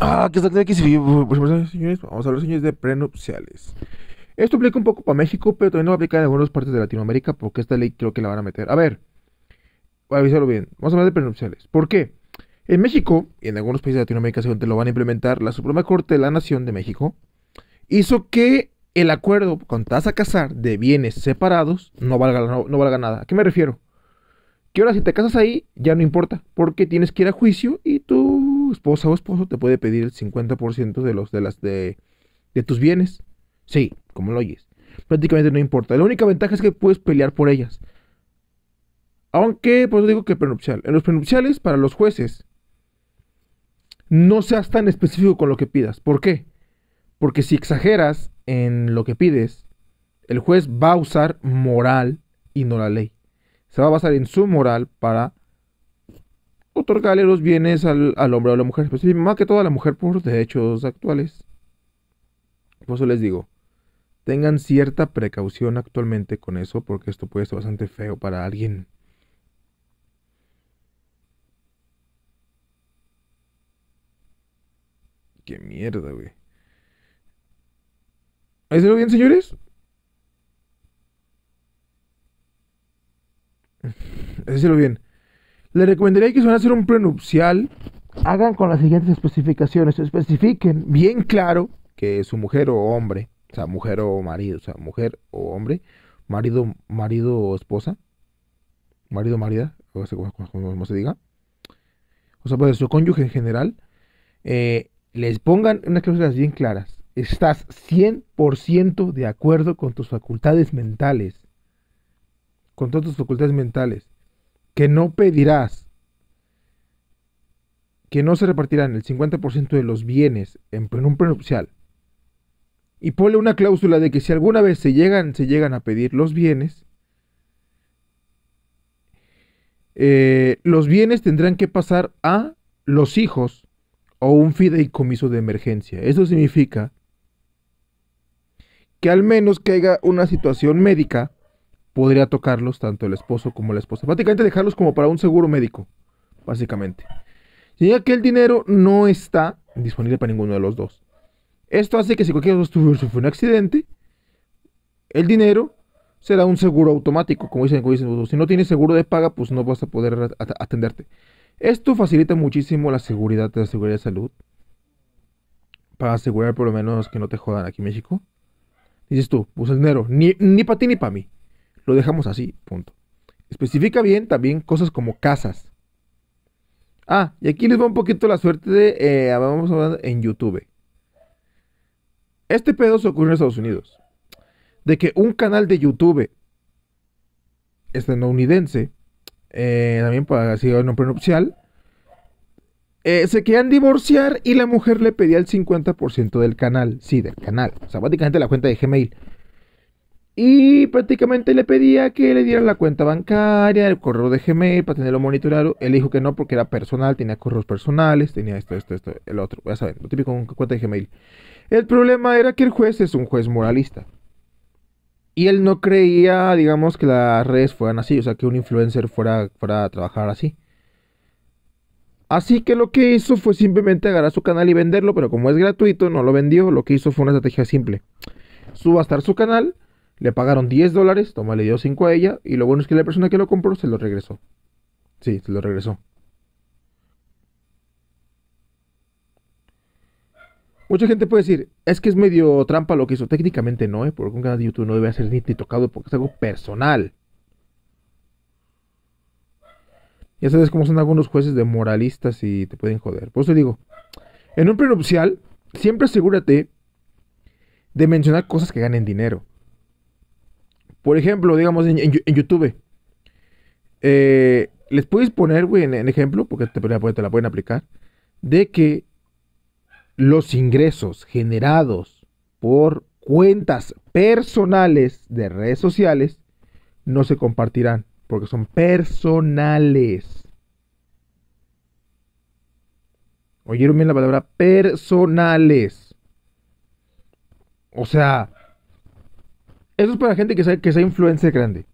Ah, que está pues, pues, pues, señores, vamos a hablar, señores, de prenupciales. Esto aplica un poco para México, pero también lo aplicar en algunas partes de Latinoamérica, porque esta ley creo que la van a meter. A ver, voy a avisarlo bien. Vamos a hablar de prenupciales. ¿Por qué? En México, y en algunos países de Latinoamérica seguramente lo van a implementar, la Suprema Corte de la Nación de México hizo que el acuerdo con a casar de bienes separados no valga, no, no valga nada. ¿A qué me refiero? Que ahora si te casas ahí, ya no importa, porque tienes que ir a juicio y tú esposa o esposo te puede pedir el 50% de los de las de, de tus bienes. Sí, como lo oyes. Prácticamente no importa. La única ventaja es que puedes pelear por ellas. Aunque, pues digo que prenupcial. En los prenupciales, para los jueces, no seas tan específico con lo que pidas. ¿Por qué? Porque si exageras en lo que pides, el juez va a usar moral y no la ley. Se va a basar en su moral para otorgarle los bienes al, hombre o a la mujer, pues, más que todo a la mujer por derechos actuales. Por eso les digo, tengan cierta precaución actualmente con eso, porque esto puede ser bastante feo para alguien. Qué mierda, güey. ¿Es bien, señores? bien. Le recomendaría que si van a hacer un prenupcial, hagan con las siguientes especificaciones. Especifiquen bien claro que su mujer o hombre, o sea, mujer o marido, o sea, mujer o hombre, marido, marido o esposa, marido o marida, o sea, como, se diga. O sea, pues su cónyuge en general, eh, les pongan unas cláusulas bien claras. Estás 100% de acuerdo con tus facultades mentales. Con todas tus facultades mentales que no pedirás, que no se repartirán el 50% de los bienes en, un prenupcial, y ponle una cláusula de que si alguna vez se llegan, se llegan a pedir los bienes, eh, los bienes tendrán que pasar a los hijos o un fideicomiso de emergencia. Eso significa que al menos que haya una situación médica podría tocarlos tanto el esposo como la esposa. Prácticamente dejarlos como para un seguro médico, básicamente. Y ya que el dinero no está disponible para ninguno de los dos. Esto hace que si cualquiera de los dos sufre un accidente, el dinero será un seguro automático, como dicen, como dicen, si no tienes seguro de paga, pues no vas a poder atenderte. Esto facilita muchísimo la seguridad, De la seguridad de salud, para asegurar por lo menos que no te jodan aquí en México. Dices tú, pues dinero, ni para ti ni para mí lo dejamos así, punto. Especifica bien también cosas como casas. Ah, y aquí les va un poquito la suerte de, eh, vamos en YouTube. Este pedo se ocurrió en Estados Unidos. De que un canal de YouTube estadounidense, eh, también para decir un nombre eh, se querían divorciar y la mujer le pedía el 50% del canal. Sí, del canal. O sea, básicamente la cuenta de Gmail. Y prácticamente le pedía que le dieran la cuenta bancaria, el correo de Gmail para tenerlo monitorado. Él dijo que no porque era personal, tenía correos personales, tenía esto, esto, esto, el otro. Ya saben, lo típico con cuenta de Gmail. El problema era que el juez es un juez moralista. Y él no creía, digamos, que las redes fueran así, o sea, que un influencer fuera, fuera a trabajar así. Así que lo que hizo fue simplemente agarrar su canal y venderlo, pero como es gratuito, no lo vendió. Lo que hizo fue una estrategia simple. Subastar su canal le pagaron 10 dólares, Toma le dio 5 a ella, y lo bueno es que la persona que lo compró se lo regresó. Sí, se lo regresó. Mucha gente puede decir, es que es medio trampa lo que hizo. Técnicamente no, ¿eh? porque un canal de YouTube no debe ser ni tocado porque es algo personal. Ya sabes cómo son algunos jueces de moralistas y te pueden joder. Por eso digo, en un prenupcial, siempre asegúrate de mencionar cosas que ganen dinero. Por ejemplo, digamos en, YouTube. Eh, les puedes poner, güey, en, ejemplo, porque te la pueden aplicar, de que los ingresos generados por cuentas personales de redes sociales no se compartirán, porque son personales. ¿Oyeron bien la palabra personales? O sea, eso es para gente que sea, que sea influencer grande.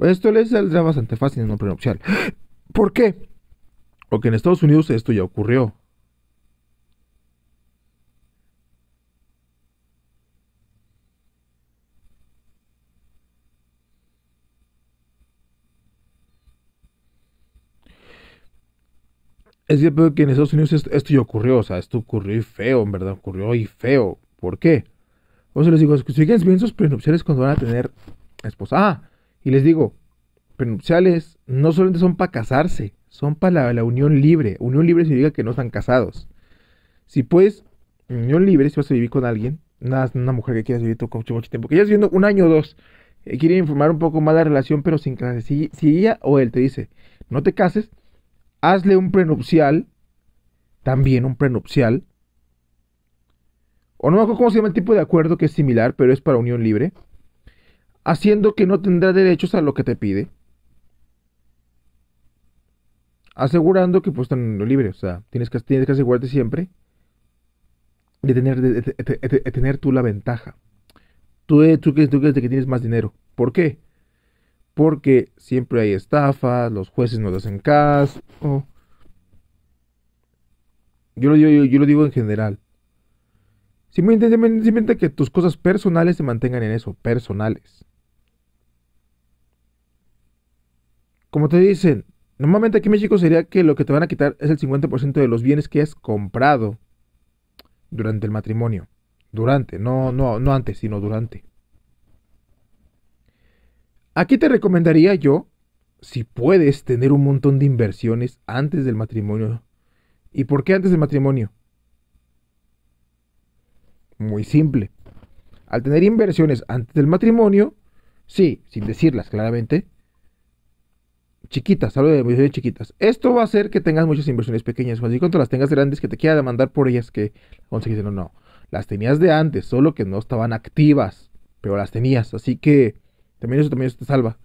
Esto les saldrá bastante fácil en un prenupcial. ¿Por qué? Porque en Estados Unidos esto ya ocurrió. Es cierto que en Estados Unidos esto, esto ya ocurrió, o sea, esto ocurrió y feo, en verdad, ocurrió y feo. ¿Por qué? O sea, les digo, siguen bien sus prenupciales cuando van a tener esposa. Ah, y les digo, prenupciales no solamente son para casarse, son para la, unión libre. Unión libre significa que no están casados. Si puedes, unión libre, si vas a vivir con alguien, una, una mujer que quieras vivir con mucho, mucho tiempo, que ya viviendo un año o dos, eh, quiere informar un poco más la relación, pero sin casarse. si ella o él te dice, no te cases, hazle un prenupcial, también un prenupcial, o no me acuerdo cómo se llama el tipo de acuerdo que es similar, pero es para unión libre, haciendo que no tendrá derechos a lo que te pide, asegurando que pues están libre, o sea, tienes que, que asegurarte siempre de tener, tener tú la ventaja. Tú, crees, tú que tienes más dinero. ¿Por qué? Porque siempre hay estafas, los jueces no te hacen caso. Yo, yo lo digo en general. Simplemente, que tus cosas personales se mantengan en eso, personales. Como te dicen, normalmente aquí en México sería que lo que te van a quitar es el 50% de los bienes que has comprado durante el matrimonio. Durante, no, no, no antes, sino durante. Aquí te recomendaría yo, si puedes, tener un montón de inversiones antes del matrimonio. ¿Y por qué antes del matrimonio? Muy simple. Al tener inversiones antes del matrimonio, sí, sin decirlas claramente, chiquitas, hablo de inversiones chiquitas. Esto va a hacer que tengas muchas inversiones pequeñas. Cuando las tengas grandes, que te quiera demandar por ellas que conseguiste. No, no. Las tenías de antes, solo que no estaban activas, pero las tenías. Así que también eso, también eso te salva.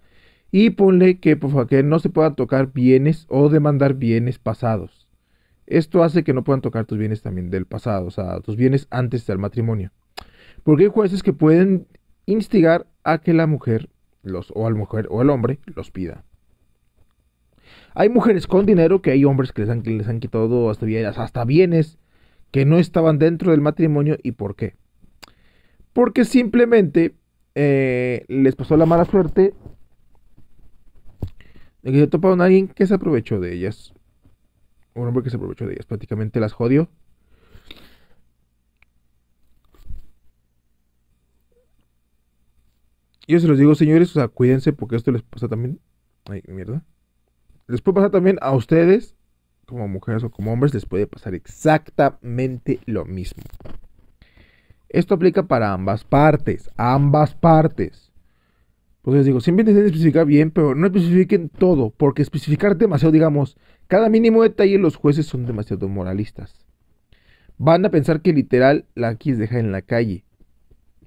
Y ponle que, por favor, que no se puedan tocar bienes o demandar bienes pasados. Esto hace que no puedan tocar tus bienes también del pasado, o sea, tus bienes antes del matrimonio. Porque hay jueces que pueden instigar a que la mujer los, o al mujer o el hombre los pida. Hay mujeres con dinero que hay hombres que les han, quitado hasta bienes, hasta bienes que no estaban dentro del matrimonio y por qué. Porque simplemente eh, les pasó la mala suerte de que se toparon a alguien que se aprovechó de ellas un hombre que se aprovechó de ellas, prácticamente las jodió. Yo se los digo, señores, o sea, cuídense porque esto les pasa también. Ay, mierda. Les puede pasar también a ustedes, como mujeres o como hombres, les puede pasar exactamente lo mismo. Esto aplica para ambas partes, ambas partes. Pues digo, siempre intenten especificar bien, pero no especifiquen todo, porque especificar demasiado, digamos, cada mínimo detalle los jueces son demasiado moralistas. Van a pensar que literal la quis deja en la calle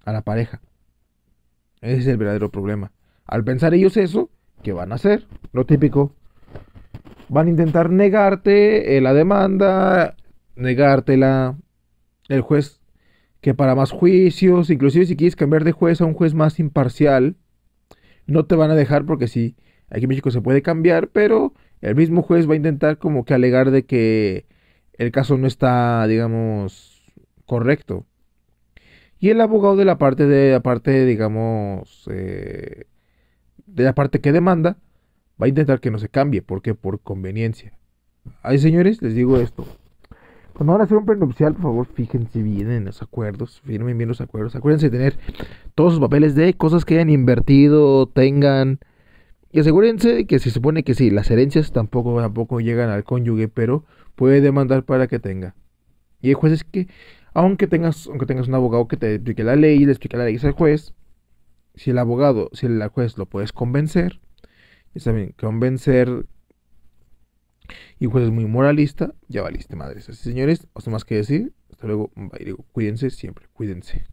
a la pareja. Ese es el verdadero problema. Al pensar ellos eso, ¿qué van a hacer? Lo típico. Van a intentar negarte eh, la demanda, negártela. El juez, que para más juicios, inclusive si quieres cambiar de juez a un juez más imparcial, no te van a dejar porque sí, aquí en México se puede cambiar, pero el mismo juez va a intentar como que alegar de que el caso no está, digamos, correcto. Y el abogado de la parte de la parte, digamos, eh, de la parte que demanda, va a intentar que no se cambie, porque por conveniencia. Ay, señores, les digo esto. Cuando van a hacer un prenupcial, por favor, fíjense bien en los acuerdos, firmen bien los acuerdos. Acuérdense de tener todos sus papeles de cosas que hayan invertido, tengan. Y asegúrense que si se supone que sí, las herencias tampoco, tampoco llegan al cónyuge, pero puede demandar para que tenga. Y el juez es que, aunque tengas, aunque tengas un abogado que te explique la ley, le explique la ley al juez, si el abogado, si el juez lo puedes convencer, está también convencer y muy moralista, ya valiste madres. Así señores, no sé más que decir. Hasta luego, cuídense siempre, cuídense.